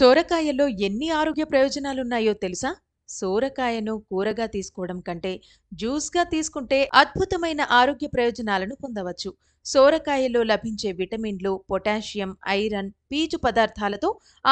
సోరకాయలో ఎన్ని ఆరోగ్య ప్రయోజనాలున్నాయో తెలుసా సోరకాయను కూరగా తీసుకోవడం కంటే జ్యూస్గా తీసుకుంటే అద్భుతమైన ఆరోగ్య ప్రయోజనాలను పొందవచ్చు సోరకాయలో లభించే విటమిన్లు పొటాషియం ఐరన్ పీచు పదార్థాలతో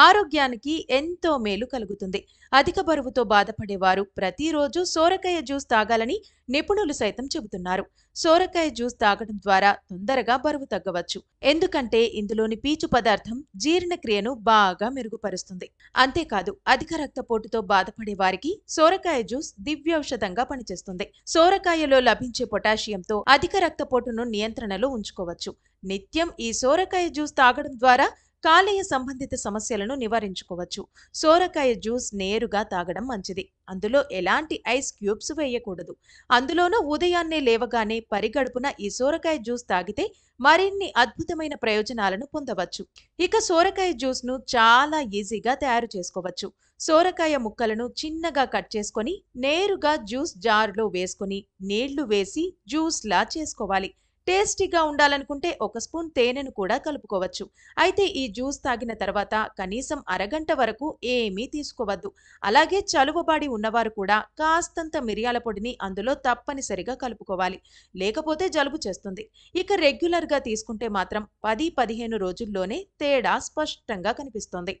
ఆరోగ్యానికి ఎంతో మేలు కలుగుతుంది అధిక బరువుతో బాధపడేవారు ప్రతిరోజు సోరకాయ జ్యూస్ తాగాలని నిపుణులు సైతం చెబుతున్నారు సోరకాయ జ్యూస్ తాగడం ద్వారా తొందరగా బరువు తగ్గవచ్చు ఎందుకంటే ఇందులోని పీచు పదార్థం జీర్ణక్రియను బాగా మెరుగుపరుస్తుంది అంతేకాదు అధిక రక్తపోటుతో బాధపడే వారికి సోరకాయ జ్యూస్ దివ్యౌషధంగా పనిచేస్తుంది సోరకాయలో లభించే పొటాషియంతో అధిక రక్తపోటును నియంత్రణలో ఉంచుకోవచ్చు నిత్యం ఈ సోరకాయ జ్యూస్ తాగడం ద్వారా కాలేయ సంబంధిత సమస్యలను నివారించుకోవచ్చు సోరకాయ జ్యూస్ నేరుగా తాగడం మంచిది అందులో ఎలాంటి ఐస్ క్యూబ్స్ వేయకూడదు అందులోనూ ఉదయాన్నే లేవగానే పరిగడుపున ఈ సోరకాయ జ్యూస్ తాగితే మరిన్ని అద్భుతమైన ప్రయోజనాలను పొందవచ్చు ఇక సోరకాయ జ్యూస్ను చాలా ఈజీగా తయారు చేసుకోవచ్చు సోరకాయ ముక్కలను చిన్నగా కట్ చేసుకొని నేరుగా జ్యూస్ జారులో వేసుకొని నీళ్లు వేసి జ్యూస్లా చేసుకోవాలి టేస్టీగా ఉండాలనుకుంటే ఒక స్పూన్ తేనెను కూడా కలుపుకోవచ్చు అయితే ఈ జ్యూస్ తాగిన తర్వాత కనీసం అరగంట వరకు ఏమీ తీసుకోవద్దు అలాగే చలువబాడి ఉన్నవారు కూడా కాస్తంత మిరియాల పొడిని అందులో తప్పనిసరిగా కలుపుకోవాలి లేకపోతే జలుబు చేస్తుంది ఇక రెగ్యులర్గా తీసుకుంటే మాత్రం పది పదిహేను రోజుల్లోనే తేడా స్పష్టంగా కనిపిస్తుంది